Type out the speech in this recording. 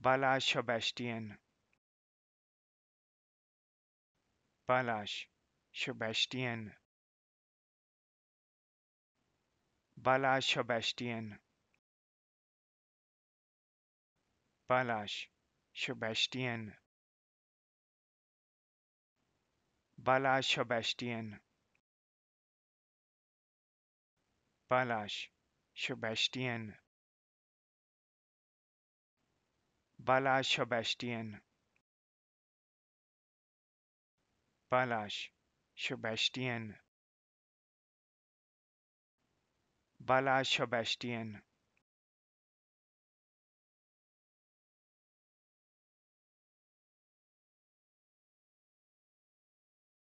Balash Sebastian Balash Sebastian Balash Sebastian Balash Sebastian Balash Sebastian Balázs Sebastian Balash Sebastian Balash Sebastian Balash Sebastian